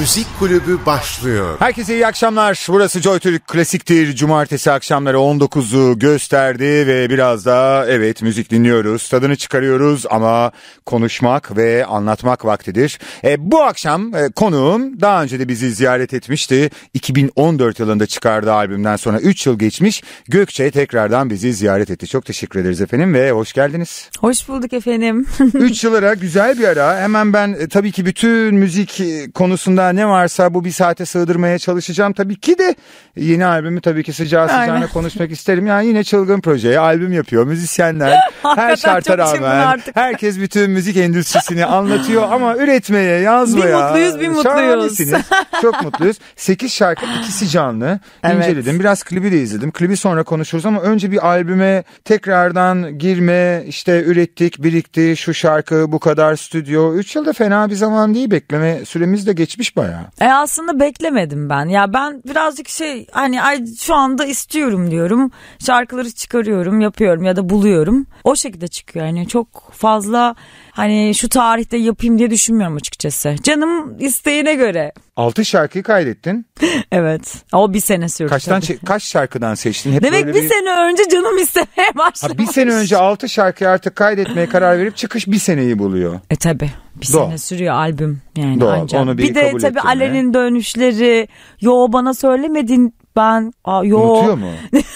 Müzik Kulübü başlıyor. Herkese iyi akşamlar. Burası Joy Türk Klasiktir. Cumartesi akşamları 19'u gösterdi ve biraz da evet müzik dinliyoruz. Tadını çıkarıyoruz ama konuşmak ve anlatmak vaktidir. E, bu akşam e, konuğum daha önce de bizi ziyaret etmişti. 2014 yılında çıkardığı albümden sonra 3 yıl geçmiş Gökçe tekrardan bizi ziyaret etti. Çok teşekkür ederiz efendim ve hoş geldiniz. Hoş bulduk efendim. 3 yıl ara güzel bir ara. Hemen ben e, tabii ki bütün müzik e, konusunda aklımda ne varsa bu bir saate sığdırmaya çalışacağım. Tabii ki de yeni albümü tabii ki sıcağı sıcağına Aynen. konuşmak isterim. Yani yine çılgın projeye albüm yapıyor müzisyenler. her şarta rağmen herkes bütün müzik endüstrisini anlatıyor ama üretmeye, yazmaya. Bir mutluyuz bir mutluyuz. Çok mutluyuz. 8 şarkı ikisi canlı. Evet. İnceledim. Biraz klibi de izledim. Klibi sonra konuşuruz ama önce bir albüme tekrardan girme işte ürettik birikti şu şarkı bu kadar stüdyo. 3 yılda fena bir zaman değil bekleme süremiz de geçmiş beklemiş bayağı. E aslında beklemedim ben. Ya ben birazcık şey hani ay şu anda istiyorum diyorum. Şarkıları çıkarıyorum, yapıyorum ya da buluyorum. O şekilde çıkıyor yani çok fazla hani şu tarihte yapayım diye düşünmüyorum açıkçası. Canım isteğine göre. 6 şarkıyı kaydettin. evet. O bir sene sürdü. Kaçtan tabii. kaç şarkıdan seçtin? Hep Demek bir, bir sene önce canım istemeye başlamış. Ha, bir sene önce 6 şarkıyı artık kaydetmeye karar verip çıkış bir seneyi buluyor. E tabi. Bir Doğal. sene sürüyor albüm yani Doğal. ancak. Onu bir, bir de tabii Alen'in dönüşleri. Yo bana söylemedin ben. Aa, yo. Unutuyor mu?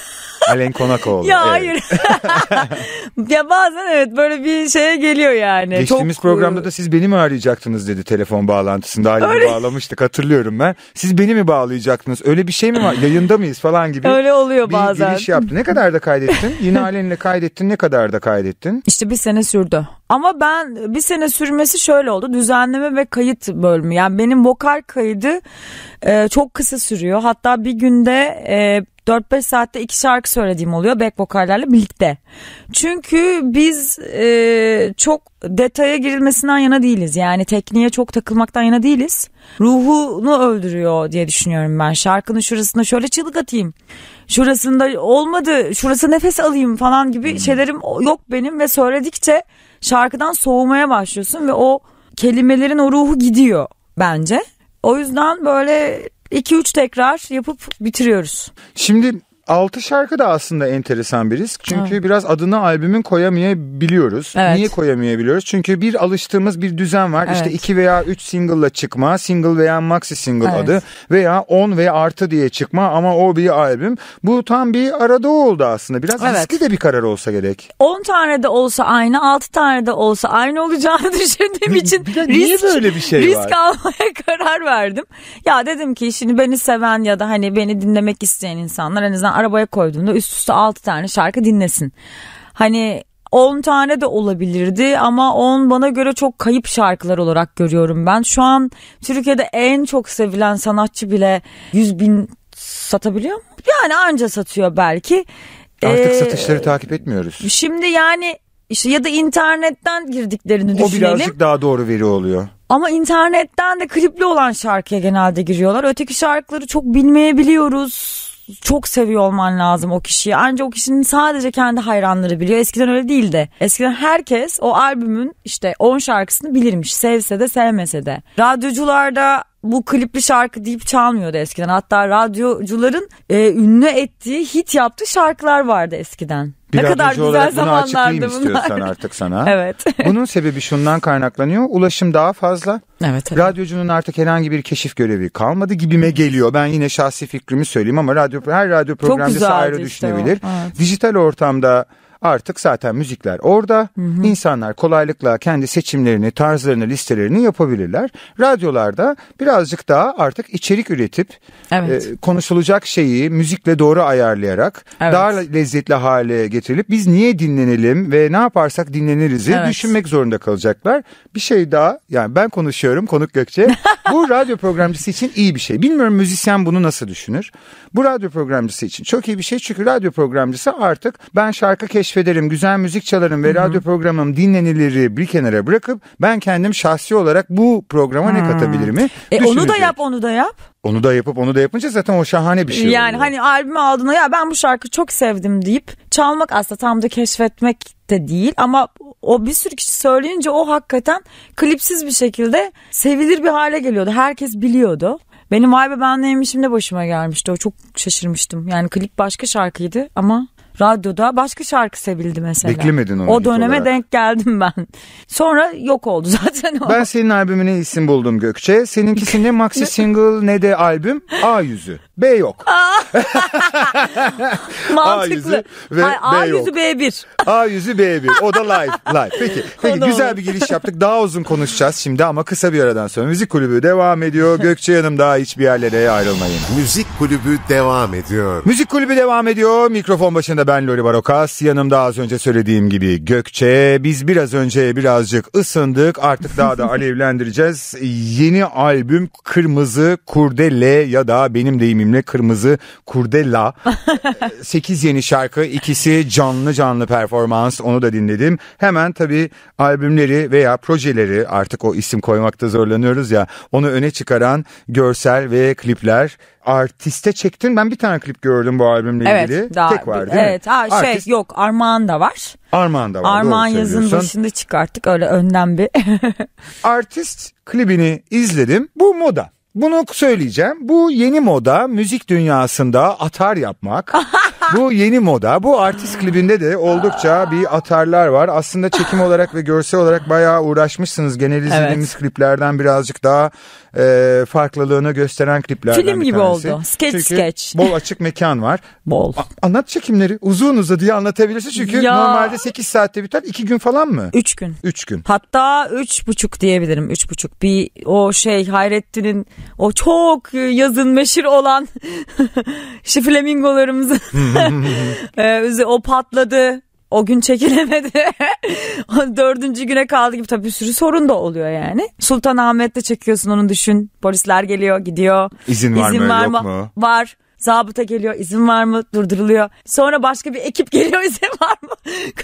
Alen Konakoğlu. Ya evet. hayır. ya bazen evet böyle bir şeye geliyor yani. Geçtiğimiz Çok... programda da e, siz beni mi arayacaktınız dedi telefon bağlantısında. Alen'i Öyle... bağlamıştık hatırlıyorum ben. Siz beni mi bağlayacaktınız? Öyle bir şey mi var? Yayında mıyız falan gibi. Öyle oluyor bir bazen. Bir giriş yaptı. Ne kadar da kaydettin? Yine Alen'le kaydettin. Ne kadar da kaydettin? İşte bir sene sürdü. Ama ben bir sene sürmesi şöyle oldu. Düzenleme ve kayıt bölümü. Yani benim vokal kaydı e, çok kısa sürüyor. Hatta bir günde e, 4-5 saatte iki şarkı söylediğim oluyor back vokallerle birlikte. Çünkü biz e, çok detaya girilmesinden yana değiliz. Yani tekniğe çok takılmaktan yana değiliz. Ruhunu öldürüyor diye düşünüyorum ben. Şarkının şurasında şöyle çığlık atayım. Şurasında olmadı. Şurası nefes alayım falan gibi hmm. şeylerim yok benim ve söyledikçe şarkıdan soğumaya başlıyorsun ve o kelimelerin o ruhu gidiyor bence. O yüzden böyle 2-3 tekrar yapıp bitiriyoruz. Şimdi 6 şarkı da aslında enteresan bir risk. Çünkü evet. biraz adını albümün koyamayabiliyoruz. Evet. Niye koyamayabiliyoruz? Çünkü bir alıştığımız bir düzen var. Evet. İşte 2 veya 3 single'la çıkma, single veya maxi single evet. adı veya 10 veya artı diye çıkma ama o bir albüm. Bu tam bir arada oldu aslında. Biraz evet. riskli de bir karar olsa gerek. 10 tane de olsa aynı, 6 tane de olsa aynı olacağını düşündüğüm için risk, niye böyle bir şey risk var? almaya karar verdim. Ya dedim ki şimdi beni seven ya da hani beni dinlemek isteyen insanlar en azından arabaya koyduğumda üst üste 6 tane şarkı dinlesin. Hani 10 tane de olabilirdi ama 10 bana göre çok kayıp şarkılar olarak görüyorum ben. Şu an Türkiye'de en çok sevilen sanatçı bile 100 bin satabiliyor mu? Yani anca satıyor belki. Artık ee, satışları takip etmiyoruz. Şimdi yani işte ya da internetten girdiklerini düşünelim. O birazcık daha doğru veri oluyor. Ama internetten de klipli olan şarkıya genelde giriyorlar. Öteki şarkıları çok bilmeyebiliyoruz çok seviyor olman lazım o kişiyi. Ancak o kişinin sadece kendi hayranları biliyor. Eskiden öyle değildi. Eskiden herkes o albümün işte 10 şarkısını bilirmiş. Sevse de sevmese de. Radyocularda bu klipli şarkı deyip çalmıyordu eskiden. Hatta radyocuların e, ünlü ettiği, hit yaptığı şarkılar vardı eskiden. Bir ne kadar güzel olarak bunu açıklayayım bunlar. artık sana. evet. Bunun sebebi şundan kaynaklanıyor. Ulaşım daha fazla. Evet, evet. Radyocunun artık herhangi bir keşif görevi kalmadı gibime geliyor. Ben yine şahsi fikrimi söyleyeyim ama radyo her radyo programcısı ayrı işte düşünebilir. O. Evet. Dijital ortamda artık zaten müzikler orada. Hı hı. İnsanlar kolaylıkla kendi seçimlerini, tarzlarını, listelerini yapabilirler. Radyolarda birazcık daha artık içerik üretip evet. e, konuşulacak şeyi müzikle doğru ayarlayarak evet. daha lezzetli hale getirilip biz niye dinlenelim ve ne yaparsak dinlenirizi evet. düşünmek zorunda kalacaklar. Bir şey daha yani ben konuşuyorum konuk Gökçe. bu radyo programcısı için iyi bir şey. Bilmiyorum müzisyen bunu nasıl düşünür. Bu radyo programcısı için çok iyi bir şey çünkü radyo programcısı artık ben şarkı keş keşfederim, güzel müzik çalarım ve Hı-hı. radyo programım dinlenileri bir kenara bırakıp ben kendim şahsi olarak bu programa Hı-hı. ne katabilirim? Mi? E, onu da yap, onu da yap. Onu da yapıp onu da yapınca zaten o şahane bir şey Yani oluyor. hani albümü aldığında ya ben bu şarkı çok sevdim deyip çalmak aslında tam da keşfetmek de değil ama o bir sürü kişi söyleyince o hakikaten klipsiz bir şekilde sevilir bir hale geliyordu. Herkes biliyordu. Benim vay be ben neymişim de başıma gelmişti. O çok şaşırmıştım. Yani klip başka şarkıydı ama Radyoda başka şarkı sevildi mesela. Beklemedin onu. O döneme olarak. denk geldim ben. Sonra yok oldu zaten o. Ben senin albümüne isim buldum Gökçe. Seninkisi ne maxi single ne de albüm. A yüzü. B yok. A yüzü ve Hayır, A B yok. B1. A yüzü B1. O da live. live. Peki. Peki güzel bir giriş yaptık. Daha uzun konuşacağız şimdi ama kısa bir aradan sonra müzik kulübü devam ediyor. Gökçe Hanım daha hiçbir yerlere ayrılmayın. Müzik kulübü devam ediyor. Müzik kulübü devam ediyor. Mikrofon başında programda ben Loli Barokas. Yanımda az önce söylediğim gibi Gökçe. Biz biraz önce birazcık ısındık. Artık daha da alevlendireceğiz. Yeni albüm Kırmızı Kurdele ya da benim deyimimle Kırmızı Kurdela. 8 yeni şarkı. ikisi canlı canlı performans. Onu da dinledim. Hemen tabii albümleri veya projeleri artık o isim koymakta zorlanıyoruz ya. Onu öne çıkaran görsel ve klipler artiste çektin. Ben bir tane klip gördüm bu albümle evet, ilgili. Daha, Tek var değil evet, mi? Evet. Şey yok Armağan da var. Armağan da var. Armağan yazın başında çıkarttık öyle önden bir. Artist klibini izledim. Bu moda. Bunu söyleyeceğim. Bu yeni moda müzik dünyasında atar yapmak. Bu yeni moda. Bu artist klibinde de oldukça bir atarlar var. Aslında çekim olarak ve görsel olarak bayağı uğraşmışsınız. Genel izlediğimiz evet. kliplerden birazcık daha e, farklılığını gösteren kliplerden Film bir tanesi. gibi oldu. Sketch çünkü sketch. bol açık mekan var. Bol. A- anlat çekimleri. Uzun diye anlatabilirsin. Çünkü ya. normalde 8 saatte biter. 2 gün falan mı? 3 gün. 3 gün. Hatta 3,5 diyebilirim. 3,5. Bir o şey Hayrettin'in o çok yazın meşhur olan işte flamingolarımızı ee, o patladı. O gün çekilemedi. Dördüncü güne kaldı gibi tabii bir sürü sorun da oluyor yani. Sultanahmet'te çekiyorsun onu düşün. Polisler geliyor gidiyor. İzin var mı var yok mı? mu? Var. Zabıta geliyor izin var mı durduruluyor. Sonra başka bir ekip geliyor izin var mı?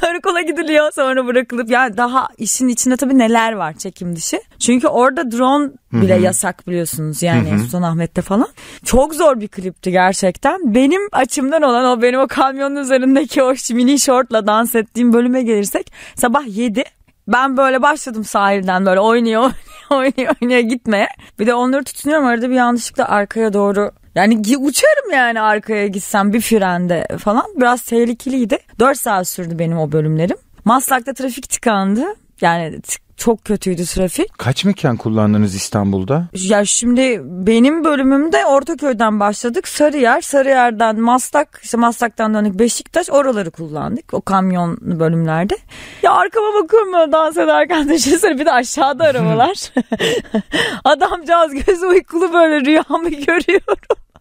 Karakola gidiliyor sonra bırakılıp. Yani daha işin içinde tabii neler var çekim dışı. Çünkü orada drone bile Hı-hı. yasak biliyorsunuz yani Sultan Ahmet'te falan. Çok zor bir klipti gerçekten. Benim açımdan olan o benim o kamyonun üzerindeki o mini şortla dans ettiğim bölüme gelirsek sabah 7 ben böyle başladım sahilden böyle oynuyor oynuyor oynuyor, oynuyor gitmeye. Bir de onları tutunuyorum arada bir yanlışlıkla arkaya doğru yani uçarım yani arkaya gitsem bir frende falan. Biraz tehlikeliydi. 4 saat sürdü benim o bölümlerim. Maslak'ta trafik tıkandı. Yani tık çok kötüydü trafik. Kaç mekan kullandınız İstanbul'da? Ya şimdi benim bölümümde Ortaköy'den başladık. Sarıyer, Sarıyer'den Maslak, işte Maslak'tan dönük Beşiktaş oraları kullandık. O kamyon bölümlerde. Ya arkama bakıyorum böyle dans ederken düşünsene şey bir de aşağıda arabalar. Adamcağız gözü uykulu böyle rüyamı görüyorum.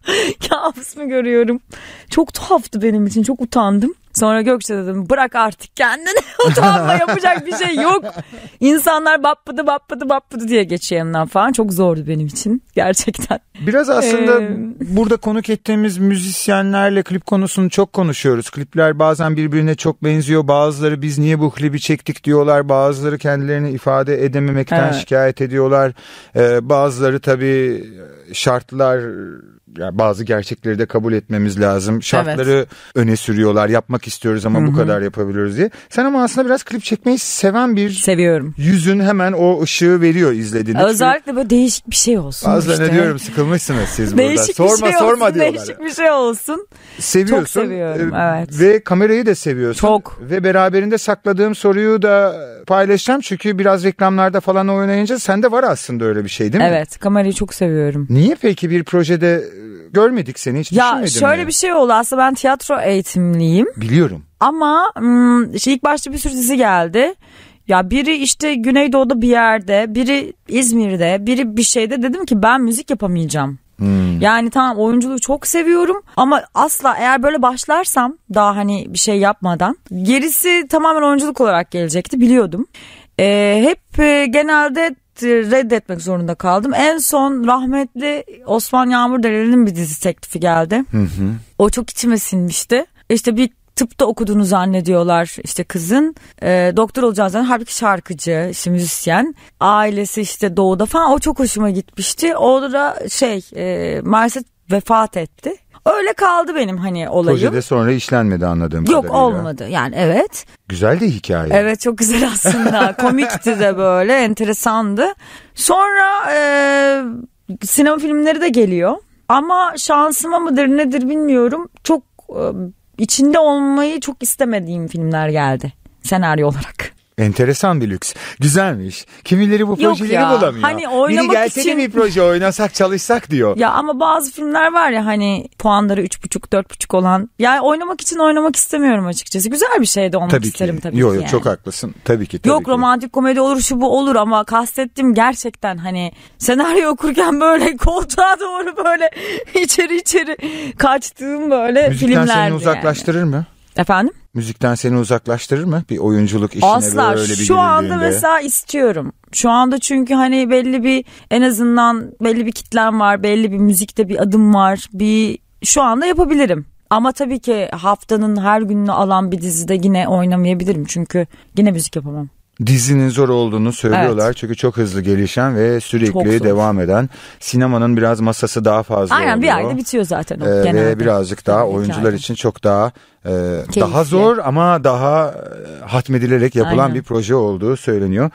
kabus mu görüyorum? Çok tuhaftı benim için. Çok utandım. Sonra Gökçe dedim bırak artık kendini utanma yapacak bir şey yok. İnsanlar bappıdı bappıdı bappıdı diye geçiyor yanından falan. Çok zordu benim için gerçekten. Biraz aslında ee... burada konuk ettiğimiz müzisyenlerle klip konusunu çok konuşuyoruz. Klipler bazen birbirine çok benziyor. Bazıları biz niye bu klibi çektik diyorlar. Bazıları kendilerini ifade edememekten evet. şikayet ediyorlar. Ee, bazıları tabii şartlar yani bazı gerçekleri de kabul etmemiz lazım. Şartları evet. öne sürüyorlar. Yapmak istiyoruz ama Hı-hı. bu kadar yapabiliyoruz diye. Sen ama aslında biraz klip çekmeyi seven bir seviyorum. Yüzün hemen o ışığı veriyor izlediğinde. Özellikle Çünkü böyle değişik bir şey olsun Bazen işte. diyorum sıkılmışsınız siz burada. Değişik sorma bir şey sorma olsun, diyorlar. Değişik bir şey olsun. Seviyorsun. Çok seviyorum ee, evet. Ve kamerayı da seviyorsun. Çok. Ve beraberinde sakladığım soruyu da paylaşacağım. Çünkü biraz reklamlarda falan oynayınca sende var aslında öyle bir şey değil mi? Evet kamerayı çok seviyorum. Niye peki bir projede görmedik seni hiç ya düşünmedin şöyle mi? bir şey oldu aslında ben tiyatro eğitimliyim. Biliyorum. Ama işte ilk başta bir sürü dizi geldi. Ya biri işte Güneydoğu'da bir yerde, biri İzmir'de, biri bir şeyde dedim ki ben müzik yapamayacağım. Hmm. Yani tamam oyunculuğu çok seviyorum ama asla eğer böyle başlarsam daha hani bir şey yapmadan gerisi tamamen oyunculuk olarak gelecekti biliyordum. Ee, hep e, genelde reddetmek zorunda kaldım. En son rahmetli Osman Yağmur Yağmurdere'nin bir dizi teklifi geldi. Hı hı. O çok içime sinmişti. İşte bir tıpta okuduğunu zannediyorlar işte kızın. E, doktor olacağını zannediyor. Halbuki şarkıcı, işte müzisyen. Ailesi işte doğuda falan. O çok hoşuma gitmişti. O da şey e, maalesef vefat etti. Öyle kaldı benim hani olayım. Projede sonra işlenmedi anladığım Yok, kadarıyla. Yok olmadı yani evet. Güzel de hikaye. Evet çok güzel aslında. Komikti de böyle enteresandı. Sonra e, sinema filmleri de geliyor. Ama şansıma mıdır nedir bilmiyorum. Çok e, içinde olmayı çok istemediğim filmler geldi senaryo olarak. Enteresan bir lüks. Güzelmiş. Kimileri bu Yok projeleri ya. bulamıyor. Hani oynamak Biri gelsene için... bir proje oynasak çalışsak diyor. Ya ama bazı filmler var ya hani puanları 3,5 4,5 olan. Yani oynamak için oynamak istemiyorum açıkçası. Güzel bir şey de olmak tabii isterim ki. tabii yo, ki. Yok yani. çok haklısın. Tabii ki tabii Yok ki. romantik komedi olur şu bu olur ama kastettim gerçekten hani senaryo okurken böyle koltuğa doğru böyle içeri içeri kaçtığım böyle Müzikten filmlerdi. Müzikten seni uzaklaştırır yani. mı? Efendim? Müzikten seni uzaklaştırır mı? Bir oyunculuk işine Asla. böyle bir Asla. Şu anda mesela istiyorum. Şu anda çünkü hani belli bir en azından belli bir kitlem var. Belli bir müzikte bir adım var. Bir şu anda yapabilirim. Ama tabii ki haftanın her gününü alan bir dizide yine oynamayabilirim. Çünkü yine müzik yapamam dizinin zor olduğunu söylüyorlar. Evet. Çünkü çok hızlı gelişen ve sürekli devam eden. Sinemanın biraz masası daha fazla Aynen oluyor. bir ayda bitiyor zaten o ee, genelde. Ve birazcık daha Tabii oyuncular aynen. için çok daha e, daha zor ama daha e, hatmedilerek yapılan Aynen. bir proje olduğu söyleniyor.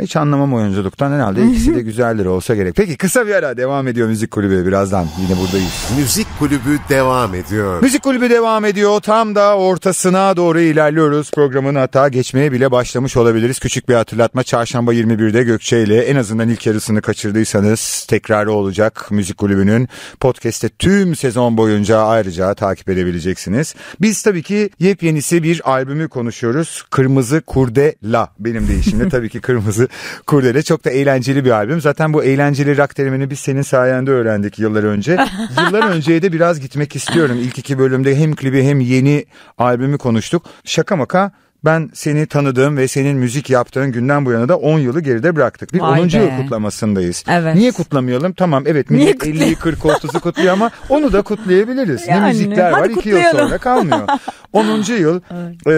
Hiç anlamam oyunculuktan herhalde ikisi de güzeldir olsa gerek. Peki kısa bir ara devam ediyor Müzik Kulübü birazdan yine buradayız. Müzik Kulübü devam ediyor. Müzik Kulübü devam ediyor. Tam da ortasına doğru ilerliyoruz. Programın hata geçmeye bile başlamış olabiliriz. Küçük bir hatırlatma çarşamba 21'de Gökçe ile en azından ilk yarısını kaçırdıysanız tekrarı olacak Müzik Kulübü'nün podcast'te tüm sezon boyunca ayrıca takip edebileceksiniz. Biz tabii ki yepyenisi bir albümü konuşuyoruz. Kırmızı Kurdela benim deyişimle tabii ki Kırmızı şarkısı Kurdele. Çok da eğlenceli bir albüm. Zaten bu eğlenceli rock terimini biz senin sayende öğrendik yıllar önce. yıllar önceye de biraz gitmek istiyorum. İlk iki bölümde hem klibi hem yeni albümü konuştuk. Şaka maka ben seni tanıdığım ve senin müzik yaptığın günden bu yana da 10 yılı geride bıraktık. Bir Vay 10. Be. yıl kutlamasındayız. Evet. Niye kutlamayalım? Tamam evet millet 50'yi 40 30'u kutluyor ama onu da kutlayabiliriz. Yani, ne müzikler var 2 yıl sonra kalmıyor. 10. yıl 5 evet. e,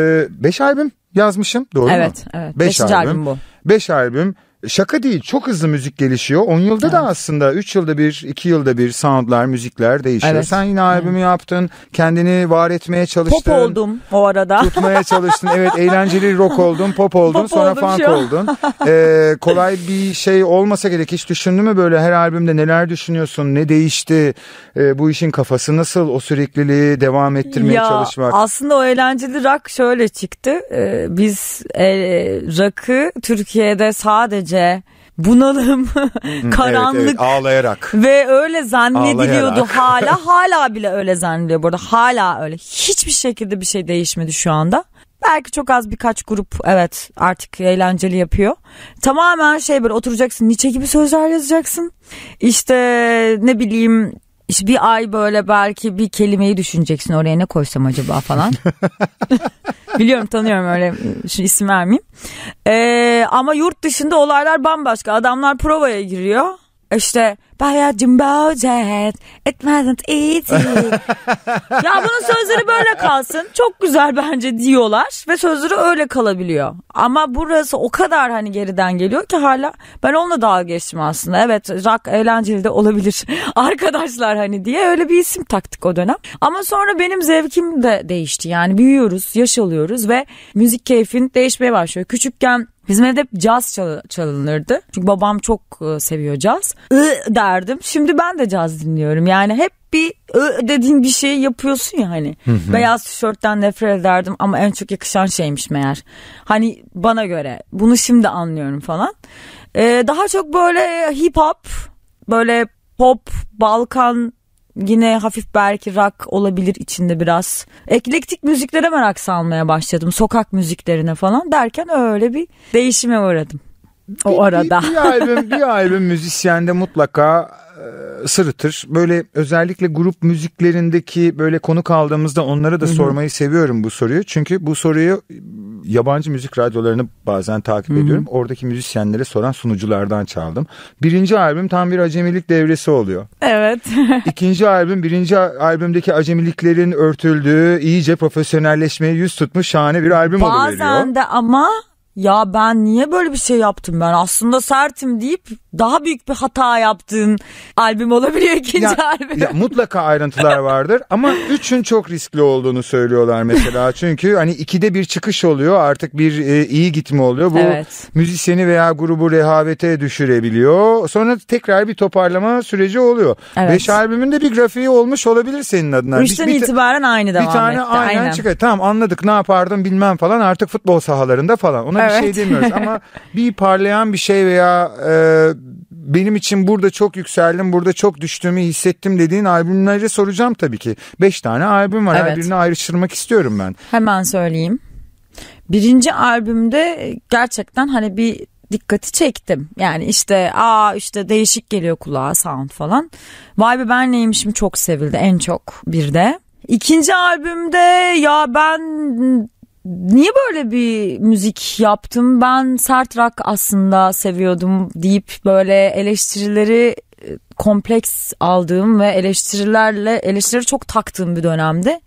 beş albüm yazmışım doğru evet, mu? Evet evet. 5 albüm. albüm bu. 5 albüm şaka değil çok hızlı müzik gelişiyor. 10 yılda evet. da aslında 3 yılda bir 2 yılda bir soundlar müzikler değişiyor. Evet. Sen yine albümü evet. yaptın kendini var etmeye çalıştın. Pop oldum o arada. Tutmaya çalıştın evet eğlenceli rock oldun pop oldun pop sonra funk oldun. Ee, kolay bir şey olmasa gerek hiç düşündün mü böyle her albümde neler düşünüyorsun ne değişti ee, bu işin kafası nasıl o sürekliliği devam ettirmeye ya, çalışmak. Aslında o eğlenceli rock şöyle çıktı ee, biz e, rock'ı Türkiye'de sadece gece bunalım, karanlık evet, evet, ağlayarak ve öyle zannediliyordu ağlayarak. hala hala bile öyle zannediliyor burada hala öyle hiçbir şekilde bir şey değişmedi şu anda. Belki çok az birkaç grup evet artık eğlenceli yapıyor. Tamamen şey böyle oturacaksın niçe gibi sözler yazacaksın. işte ne bileyim işte bir ay böyle belki bir kelimeyi düşüneceksin oraya ne koysam acaba falan. Biliyorum tanıyorum öyle şimdi isim vermeyeyim. Ee, ama yurt dışında olaylar bambaşka. Adamlar provaya giriyor. İşte bayağı cimbocet it wasn't easy. ya bunun sözleri böyle kalsın. Çok güzel bence diyorlar ve sözleri öyle kalabiliyor. Ama burası o kadar hani geriden geliyor ki hala ben onunla dalga geçtim aslında. Evet rock eğlenceli de olabilir arkadaşlar hani diye öyle bir isim taktık o dönem. Ama sonra benim zevkim de değişti. Yani büyüyoruz, yaş alıyoruz ve müzik keyfin değişmeye başlıyor. Küçükken Bizim evde caz çal- çalınırdı. Çünkü babam çok e, seviyor caz. I derdim. Şimdi ben de caz dinliyorum. Yani hep bir ö dediğin bir şeyi yapıyorsun ya hani. Hı hı. Beyaz tişörtten nefret ederdim ama en çok yakışan şeymiş meğer. Hani bana göre. Bunu şimdi anlıyorum falan. Ee, daha çok böyle hip hop, böyle pop, Balkan Yine hafif belki rock olabilir içinde biraz. Eklektik müziklere merak salmaya başladım. Sokak müziklerine falan derken öyle bir değişime uğradım. O bir, arada. Bir, bir albüm, bir albüm müzisyende mutlaka e, sırıtır. Böyle özellikle grup müziklerindeki böyle konu kaldığımızda onlara da Hı-hı. sormayı seviyorum bu soruyu. Çünkü bu soruyu yabancı müzik radyolarını bazen takip Hı-hı. ediyorum. Oradaki müzisyenlere soran sunuculardan çaldım. Birinci albüm tam bir acemilik devresi oluyor. Evet. İkinci albüm birinci albümdeki acemiliklerin örtüldüğü iyice profesyonelleşmeye yüz tutmuş şahane bir albüm bazen oluveriyor. Bazen de ama ya ben niye böyle bir şey yaptım ben aslında sertim deyip daha büyük bir hata yaptığın albüm olabiliyor ikinci ya, albüm. Ya, mutlaka ayrıntılar vardır ama üçün çok riskli olduğunu söylüyorlar mesela. Çünkü hani ikide bir çıkış oluyor artık bir e, iyi gitme oluyor. Bu evet. müzisyeni veya grubu rehavete düşürebiliyor. Sonra tekrar bir toparlama süreci oluyor. Evet. Beş albümün de bir grafiği olmuş olabilir senin adına. Üçten bir, bir, itibaren aynı devam Bir tane etti, aynen, aynen çıkıyor. Tamam anladık ne yapardım bilmem falan artık futbol sahalarında falan. Ona evet. bir şey demiyoruz ama bir parlayan bir şey veya... E, benim için burada çok yükseldim, burada çok düştüğümü hissettim dediğin albümleri soracağım tabii ki. Beş tane albüm var. Evet. Her birini ayrıştırmak istiyorum ben. Hemen söyleyeyim. Birinci albümde gerçekten hani bir dikkati çektim. Yani işte aa işte değişik geliyor kulağa sound falan. Vay be ben neymişim çok sevildi en çok bir de. İkinci albümde ya ben niye böyle bir müzik yaptım ben sert rock aslında seviyordum deyip böyle eleştirileri e, kompleks aldığım ve eleştirilerle eleştirileri çok taktığım bir dönemde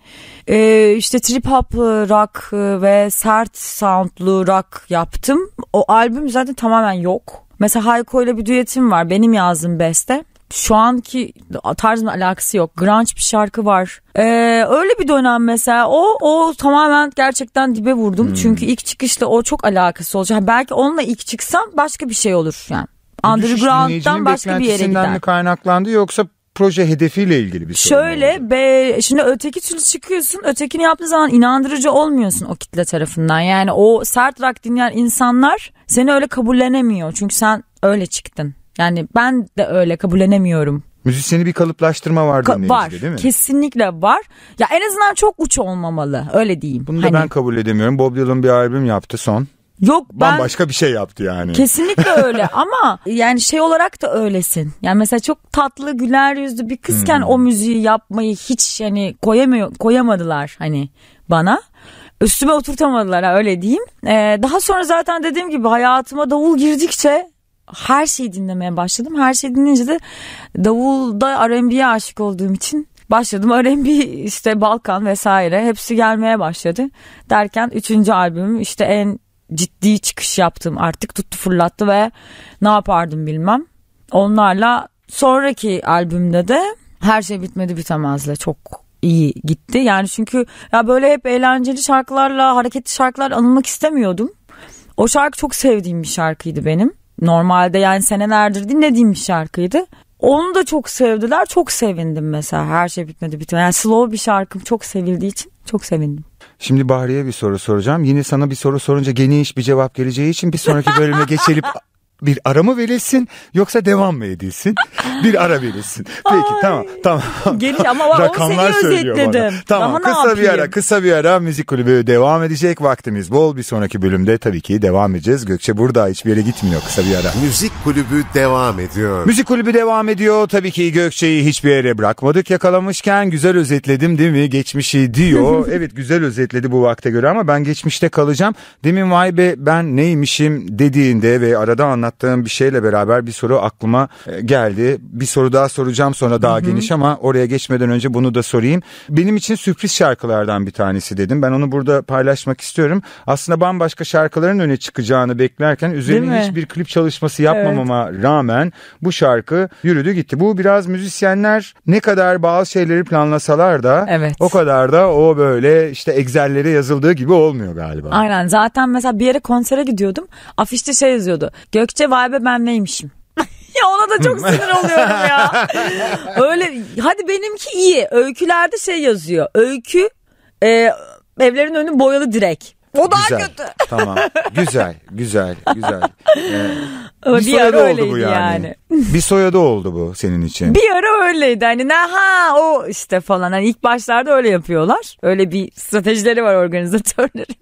ee, işte trip hop e, rock e, ve sert soundlu rock yaptım o albüm zaten tamamen yok mesela Hayko ile bir düetim var benim yazdığım beste şu anki tarzla alakası yok. Grunge bir şarkı var. Ee, öyle bir dönem mesela o o tamamen gerçekten dibe vurdum. Hmm. Çünkü ilk çıkışla o çok alakası olacak. Belki onunla ilk çıksam başka bir şey olur yani. Underground'dan başka bir yere gider. mi kaynaklandı yoksa proje hedefiyle ilgili bir sorun. Şöyle şimdi öteki türlü çıkıyorsun ötekini yaptığın zaman inandırıcı olmuyorsun o kitle tarafından. Yani o sert rock dinleyen insanlar seni öyle kabullenemiyor. Çünkü sen öyle çıktın. Yani ben de öyle kabullenemiyorum. Müzisyeni bir kalıplaştırma var Ka- var. değil mi? Kesinlikle var. Ya en azından çok uç olmamalı öyle diyeyim. Bunu da hani ben kabul edemiyorum. Bob Dylan bir albüm yaptı son. Yok ben bambaşka bir şey yaptı yani. Kesinlikle öyle ama yani şey olarak da öylesin. Yani mesela çok tatlı güler yüzlü bir kızken hmm. o müziği yapmayı hiç yani koyamıyor koyamadılar hani bana. Üstüme oturtamadılar öyle diyeyim. Ee, daha sonra zaten dediğim gibi hayatıma davul girdikçe her şeyi dinlemeye başladım. Her şeyi dinleyince de davulda R&B'ye aşık olduğum için başladım. R&B işte Balkan vesaire hepsi gelmeye başladı. Derken üçüncü albümüm işte en ciddi çıkış yaptım artık tuttu fırlattı ve ne yapardım bilmem. Onlarla sonraki albümde de her şey bitmedi bitemezle çok iyi gitti. Yani çünkü ya böyle hep eğlenceli şarkılarla hareketli şarkılar anılmak istemiyordum. O şarkı çok sevdiğim bir şarkıydı benim. Normalde yani senelerdir dinlediğim bir şarkıydı. Onu da çok sevdiler. Çok sevindim mesela. Her şey bitmedi bitmedi. Yani slow bir şarkım çok sevildiği için çok sevindim. Şimdi Bahriye bir soru soracağım. Yine sana bir soru sorunca geniş bir cevap geleceği için bir sonraki bölüme geçelim bir ara mı verilsin yoksa devam mı edilsin? bir ara verilsin. Peki Ay. tamam tamam. Geliş ama bak, rakamlar seni söylüyor bana. Tamam Daha kısa bir ara kısa bir ara müzik kulübü devam edecek vaktimiz bol. Bir sonraki bölümde tabii ki devam edeceğiz. Gökçe burada hiçbir yere gitmiyor kısa bir ara. Müzik kulübü devam ediyor. Müzik kulübü devam ediyor. Tabii ki Gökçe'yi hiçbir yere bırakmadık yakalamışken güzel özetledim değil mi? Geçmişi diyor. evet güzel özetledi bu vakte göre ama ben geçmişte kalacağım. Demin vay be ben neymişim dediğinde ve arada anlat anlattığım bir şeyle beraber bir soru aklıma e, geldi. Bir soru daha soracağım sonra daha Hı-hı. geniş ama oraya geçmeden önce bunu da sorayım. Benim için sürpriz şarkılardan bir tanesi dedim. Ben onu burada paylaşmak istiyorum. Aslında bambaşka şarkıların öne çıkacağını beklerken üzerine hiçbir klip çalışması yapmamama evet. rağmen bu şarkı yürüdü gitti. Bu biraz müzisyenler ne kadar bazı şeyleri planlasalar da evet. o kadar da o böyle işte egzellere yazıldığı gibi olmuyor galiba. Aynen zaten mesela bir yere konsere gidiyordum. Afişte şey yazıyordu. Gökçe gittikçe vay be ben neymişim. ya ona da çok sinir oluyorum ya. Öyle hadi benimki iyi. Öykülerde şey yazıyor. Öykü e, evlerin önü boyalı direk. O daha güzel. kötü. Tamam. Güzel, güzel, güzel. Ee, bir, bir ara oldu bu yani. yani. bir soyadı oldu bu senin için. Bir ara öyleydi. Hani ne ha o işte falan. Hani ilk başlarda öyle yapıyorlar. Öyle bir stratejileri var organizatörlerin.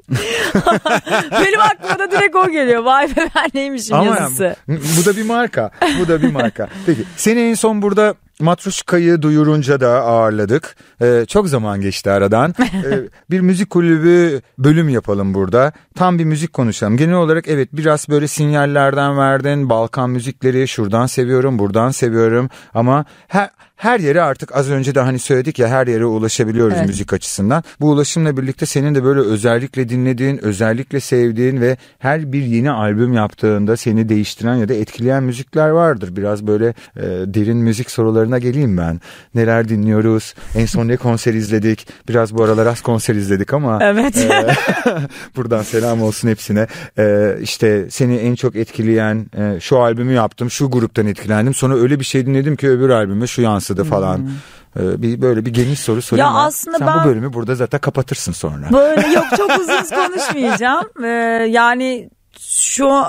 Benim aklıma da direkt o geliyor. Vay be ben neymişim Ama yazısı. bu, bu da bir marka. Bu da bir marka. Peki seni en son burada Matruşka'yı duyurunca da ağırladık. Ee, çok zaman geçti aradan. Ee, bir müzik kulübü bölüm yapalım burada. Tam bir müzik konuşalım. Genel olarak evet biraz böyle sinyallerden verdin. Balkan müzikleri şuradan seviyorum, buradan seviyorum. Ama her, her yere artık az önce de hani söyledik ya her yere ulaşabiliyoruz evet. müzik açısından. Bu ulaşımla birlikte senin de böyle özellikle dinlediğin, özellikle sevdiğin ve her bir yeni albüm yaptığında seni değiştiren ya da etkileyen müzikler vardır. Biraz böyle e, derin müzik sorularına geleyim ben. Neler dinliyoruz? En son ne konser izledik? Biraz bu aralar az konser izledik ama. Evet. E, buradan selam olsun hepsine. E, işte seni en çok etkileyen e, şu albümü yaptım, şu gruptan etkilendim. Sonra öyle bir şey dinledim ki öbür albümü şu yansıdı yansıdı falan. Hmm e, bir böyle bir geniş soru sorayım. Ya aslında Sen ben bu bölümü burada zaten kapatırsın sonra. Böyle yok çok uzun konuşmayacağım. Ee, yani şu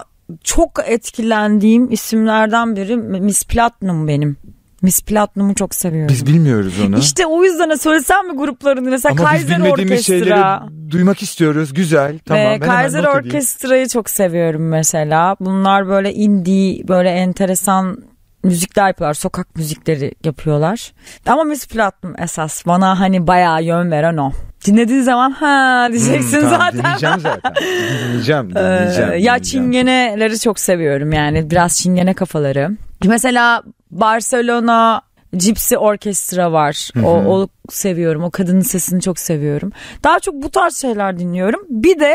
çok etkilendiğim isimlerden biri Miss Platinum benim. Miss Platinum'u çok seviyorum. Biz bilmiyoruz onu. İşte o yüzden söylesem mi gruplarını mesela Ama Kaiser biz bilmediğimiz Orkestra. şeyleri duymak istiyoruz. Güzel. Tamam. Ee, ben Kaiser Orkestra'yı çok seviyorum mesela. Bunlar böyle indie, böyle enteresan müzikler yapıyorlar. Sokak müzikleri yapıyorlar. Ama müzik platinum esas. Bana hani bayağı yön veren o. Dinlediğin zaman ha diyeceksin hmm, tamam, zaten. Dinleyeceğim zaten. dinleyeceğim, ee, dinleyeceğim, ee, Ya çingeneleri çok seviyorum yani. Biraz çingene kafaları. Mesela Barcelona Cipsi Orkestra var. O, o seviyorum. O kadının sesini çok seviyorum. Daha çok bu tarz şeyler dinliyorum. Bir de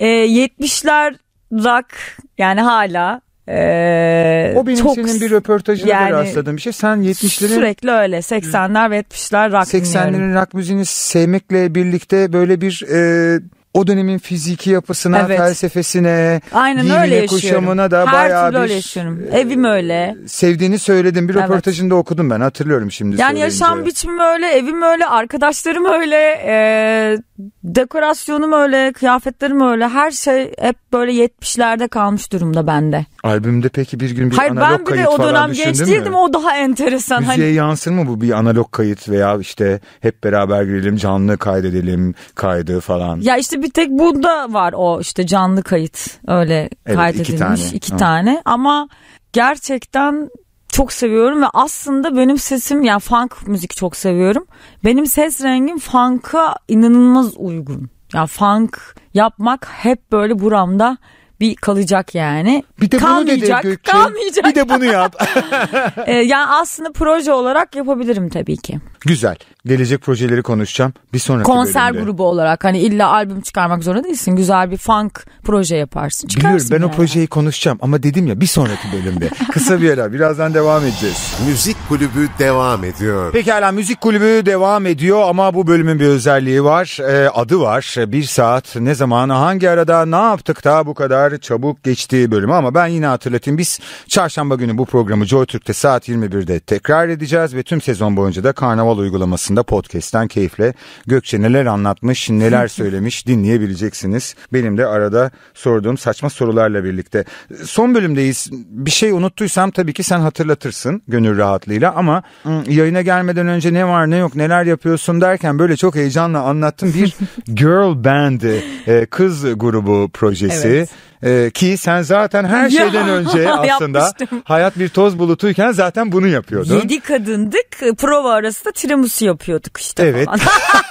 e, 70'ler rock yani hala ee, o benim çok, senin bir röportajına yani, da rastladığım bir şey. Sen 70'lerin... Sürekli öyle. 80'ler ve 70'ler rock 80'lerin rock müziğini sevmekle birlikte böyle bir... E, o dönemin fiziki yapısına, evet. felsefesine, Aynen giyimine, öyle kuşamına da Her bayağı bir... Her öyle yaşıyorum. E, evim öyle. Sevdiğini söyledim. Bir röportajında okudum ben hatırlıyorum şimdi Yani yaşam biçimim öyle, evim öyle, arkadaşlarım öyle. E, dekorasyonum öyle, kıyafetlerim öyle. Her şey hep böyle 70'lerde kalmış durumda bende. Albümde peki bir gün bir Hayır, analog kayıt falan Hayır ben bir de o dönem genç değildim o daha enteresan. Müziğe hani... yansır mı bu bir analog kayıt veya işte hep beraber girelim canlı kaydedelim kaydı falan. Ya işte bir tek bunda var o işte canlı kayıt öyle evet, kaydedilmiş iki tane. İki tane ama gerçekten çok seviyorum ve aslında benim sesim yani funk müzik çok seviyorum. Benim ses rengim funk'a inanılmaz uygun. Yani funk yapmak hep böyle buramda bir kalacak yani. Bir de kalmayacak, bunu dedi Gökçe. Kalmayacak. Bir de bunu yap. ee, yani aslında proje olarak yapabilirim tabii ki. Güzel. Gelecek projeleri konuşacağım. Bir sonraki Konser bölümde. grubu olarak hani illa albüm çıkarmak zorunda değilsin. Güzel bir funk proje yaparsın. Çıkarsın Biliyorum ben yani. o projeyi konuşacağım ama dedim ya bir sonraki bölümde. Kısa bir ara birazdan devam edeceğiz. Müzik kulübü devam ediyor. Pekala müzik kulübü devam ediyor ama bu bölümün bir özelliği var. Ee, adı var. E, bir saat ne zaman hangi arada ne yaptık da bu kadar çabuk geçtiği bölümü ama ben yine hatırlatayım. Biz çarşamba günü bu programı Joy Türk'te saat 21'de tekrar edeceğiz ve tüm sezon boyunca da karnaval Karnaval uygulamasında podcast'ten keyifle Gökçe neler anlatmış, neler söylemiş dinleyebileceksiniz. Benim de arada sorduğum saçma sorularla birlikte. Son bölümdeyiz. Bir şey unuttuysam tabii ki sen hatırlatırsın gönül rahatlığıyla ama hmm, yayına gelmeden önce ne var ne yok neler yapıyorsun derken böyle çok heyecanla anlattım. Bir girl band, e, kız grubu projesi. Evet. Ee, ki sen zaten her şeyden önce aslında hayat bir toz bulutuyken zaten bunu yapıyordun. Yedi kadındık e, prova arasında tiramisu yapıyorduk işte evet.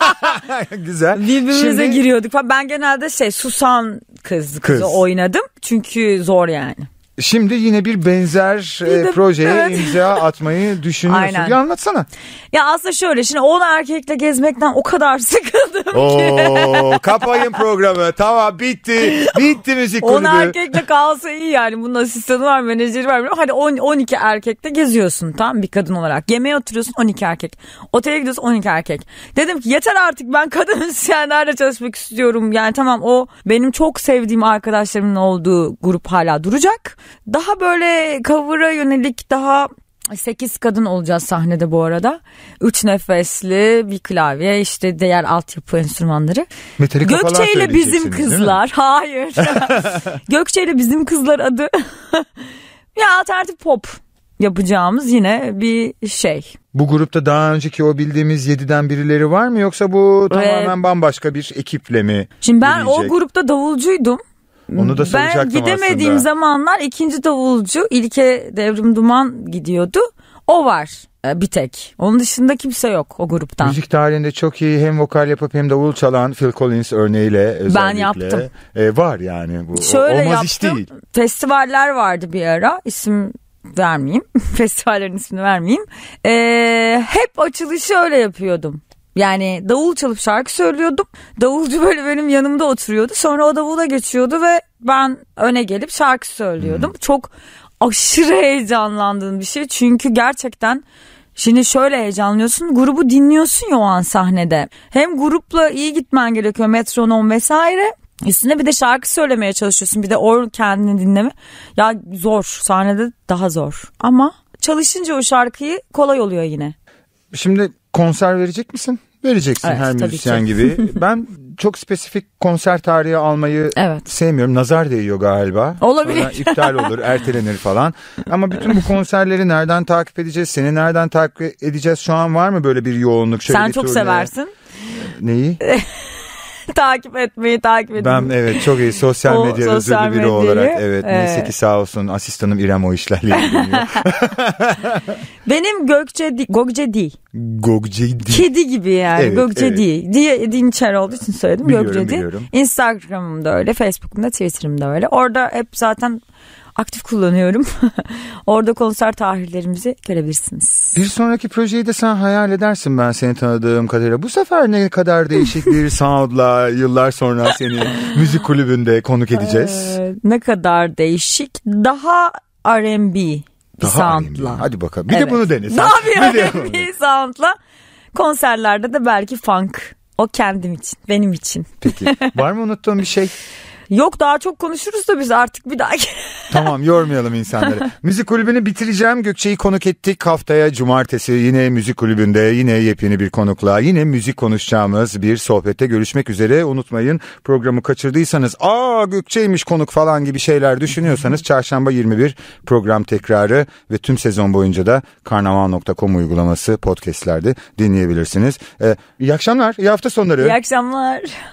Güzel. Birbirimize Şimdi... giriyorduk falan. Ben genelde şey susan kız, kızı oynadım. Çünkü zor yani. Şimdi yine bir benzer e, projeye evet. imza atmayı düşünüyorsun. Aynen. Bir anlatsana. Ya aslında şöyle şimdi 10 erkekle gezmekten o kadar sıkıldım Oo, ki. kapayın programı. Tamam bitti. Bitti müzik kulübü. 10 erkekle kalsa iyi yani. Bunun asistanı var, menajeri var. Hadi 10 12 erkekle geziyorsun tam bir kadın olarak. Yemeğe oturuyorsun 12 erkek. Otele gidiyorsun 12 erkek. Dedim ki yeter artık ben kadın müzisyenlerle çalışmak istiyorum. Yani tamam o benim çok sevdiğim arkadaşlarımın olduğu grup hala duracak. Daha böyle cover'a yönelik daha 8 kadın olacağız sahnede bu arada. 3 nefesli bir klavye işte diğer altyapı enstrümanları. Metallica Gökçe ile bizim kızlar. Hayır. Gökçe ile bizim kızlar adı. ya alternatif pop yapacağımız yine bir şey. Bu grupta daha önceki o bildiğimiz 7'den birileri var mı yoksa bu ee, tamamen ee, bambaşka bir ekiple mi? Şimdi ben gelecek? o grupta davulcuydum. Onu da soracaktım Ben gidemediğim aslında. zamanlar ikinci davulcu İlke Devrim Duman gidiyordu. O var e, bir tek. Onun dışında kimse yok o gruptan. Müzik tarihinde çok iyi hem vokal yapıp hem davul çalan Phil Collins örneğiyle özellikle. Ben yaptım. E, var yani bu. Şöyle Olmaz yaptım. iş değil. Festivaller vardı bir ara. İsim vermeyeyim. Festivallerin ismini vermeyeyim. E, hep açılışı öyle yapıyordum. Yani davul çalıp şarkı söylüyordum. Davulcu böyle benim yanımda oturuyordu. Sonra o davula geçiyordu ve ben öne gelip şarkı söylüyordum. Hmm. Çok aşırı heyecanlandığım bir şey. Çünkü gerçekten Şimdi şöyle heyecanlıyorsun grubu dinliyorsun ya o an sahnede. Hem grupla iyi gitmen gerekiyor metronom vesaire. Üstüne bir de şarkı söylemeye çalışıyorsun bir de or kendini dinleme. Ya zor sahnede daha zor ama çalışınca o şarkıyı kolay oluyor yine. Şimdi konser verecek misin? Vereceksin evet, her müzisyen gibi. Ben çok spesifik konser tarihi almayı evet. sevmiyorum. Nazar değiyor galiba. Olabilir. Sonra iptal olur, ertelenir falan. Ama bütün bu konserleri nereden takip edeceğiz? Seni nereden takip edeceğiz? Şu an var mı böyle bir yoğunluk? Şöyle Sen bir çok turne? seversin. Neyi? takip etmeyi takip edin. Ben evet çok iyi sosyal o, medya sosyal biri medyayı, olarak evet e... neyse ki sağ olsun asistanım İrem o işlerle ilgileniyor. Benim Gökçe di, Gokce değil. Gokce değil. Kedi gibi yani evet, Gökçe evet. değil. Diye dinçer olduğu için söyledim biliyorum, Gökçe değil. Biliyorum. Instagram'ımda öyle, Facebook'umda, Twitter'ımda öyle. Orada hep zaten aktif kullanıyorum. Orada konser tarihlerimizi görebilirsiniz. Bir sonraki projeyi de sen hayal edersin ben seni tanıdığım kadarıyla. Bu sefer ne kadar değişik bir soundla yıllar sonra seni müzik kulübünde konuk edeceğiz. Ee, ne kadar değişik. Daha R&B bir Daha soundla. R&B. Hadi bakalım. Bir evet. de bunu dene. Daha bir, R&B soundla. Konserlerde de belki funk. O kendim için, benim için. Peki. Var mı unuttuğum bir şey? Yok daha çok konuşuruz da biz artık bir daha. tamam yormayalım insanları. müzik kulübünü bitireceğim. Gökçe'yi konuk ettik. Haftaya cumartesi yine müzik kulübünde yine yepyeni bir konukla yine müzik konuşacağımız bir sohbette görüşmek üzere. Unutmayın programı kaçırdıysanız aa Gökçe'ymiş konuk falan gibi şeyler düşünüyorsanız çarşamba 21 program tekrarı ve tüm sezon boyunca da karnaval.com uygulaması podcastlerde dinleyebilirsiniz. Ee, iyi akşamlar, iyi hafta sonları. İyi akşamlar.